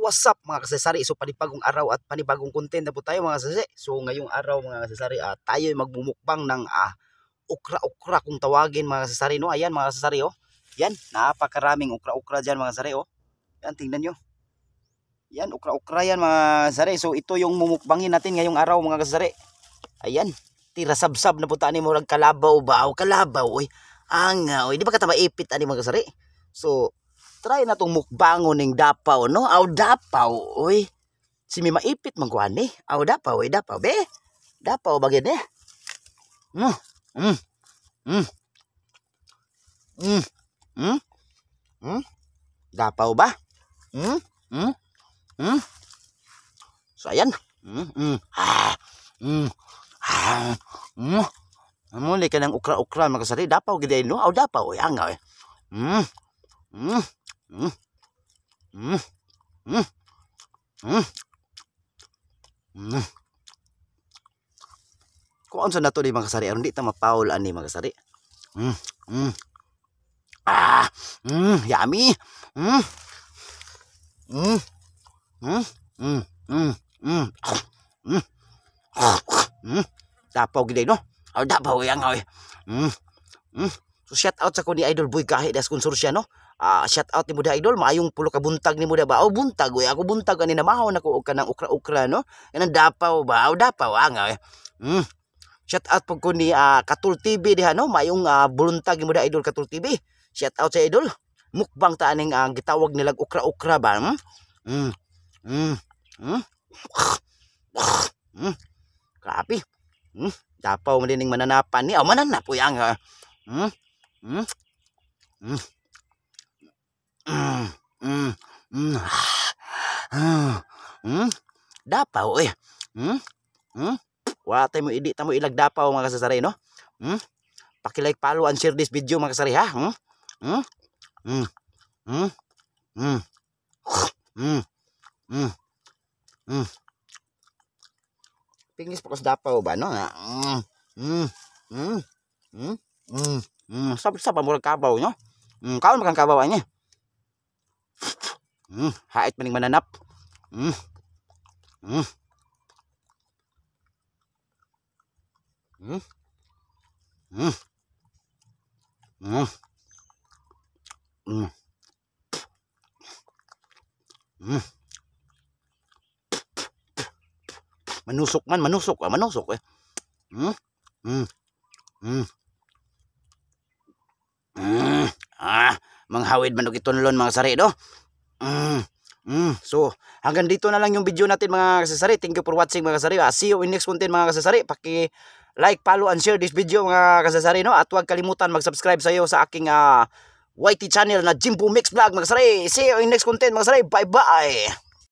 What's up mga kasasari? So panibagong araw at panibagong content na po tayo mga kasasari. So ngayong araw mga kasasari, uh, ah, tayo ay magmumukbang ng uh, ukra-ukra kung tawagin mga kasasari. No? Ayan mga kasasari oh. Yan, napakaraming ukra-ukra dyan mga kasasari oh. Yan, tingnan nyo. Yan, ukra-ukra yan mga kasasari. So ito yung mumukbangin natin ngayong araw mga kasasari. Ayan, tira sabsab na punta ni mo kalabaw ba? O kalabaw oy. Ang oy, di ba katama ipit ani mga kasasari? So try na tong mukbangon ning Dapaw, no? Aw Dapaw, oy. Si mi maipit mangkuan eh. Aw Dapaw, oy Dapaw, be. Dapaw bagyan ni. Eh? Mm. Mm. Mm. Mm. Mm. Mm. Dapaw ba? Mm. Mm. Mm. So ayan. Mm. Mm. Ah. Mm. Ah. Mm. Muli ka ng ukra-ukra mga kasari. Dapaw gid eh, no? Aw Dapaw, oy angaw. Eh. Mm. Mm. Mm. Mm. Mm. Mm. Mm. Kuan sa nato di mga kasari, aron di ta mapaul ani mga sari. Mm. Mm. Ah, mm, yummy. Mm. Mm. Mm. Mm. Mm. Mm. Mm. Mm. Dapaw gid no. Dapaw yang oi. Mm. Mm. So shout out sa ko ni Idol Boy Kahi da sponsor siya no. Uh, shout out ni Muda Idol maayong pulo ka buntag ni Muda ba. Oh buntag oy ako buntag ani namahon nako og kanang ukra-ukra no. Kanang dapaw ba Oh dapaw ang. Ah, mm. Shout out pag ko ni uh, Katul TV diha no maayong uh, buntag ni Muda Idol Katul TV. Shout out sa Idol. Mukbang ta aning uh, gitawag nilag ukra-ukra ba. Mm. Mm. Mm. Mm. Mm. Grabe. Mm. Dapaw man mananapan ni. Oh, mananap uyang. Mm. Hmm? Hmm. Hmm. Hmm. Hmm. Dapaw eh. Hmm. Hmm. Wa temu mo idi tamo ilag dapaw mga kasasari no. Hmm. Paki-like, follow and share this video mga kasasari ha. Hmm. Hmm. Hmm. Hmm. Hmm. Hmm. Hmm. Hmm. Pingis pa ko sa dapaw ba no? Hmm. Hmm. Hmm. Hmm. Hmm. Hmm, sop sop amur kabaw nyo. Hmm, kaon makan kabau anya. Hmm, hait mananap. Hmm. Hmm. Hmm. Hmm. Hmm. Hmm. Hmm. Menusuk man, menusuk, menusuk eh. Hmm. Hmm. Hmm. Mm, ah, manghawid manok itunlon mga sari do. Mm, mm, so hanggang dito na lang yung video natin mga kasasari. Thank you for watching mga kasasari. Ah, see you in next content mga kasasari. Paki like, follow and share this video mga kasasari no. At huwag kalimutan mag-subscribe sa iyo sa aking uh, ah, YT channel na Jimbo Mix Vlog mga kasasari. See you in next content mga kasasari. Bye-bye.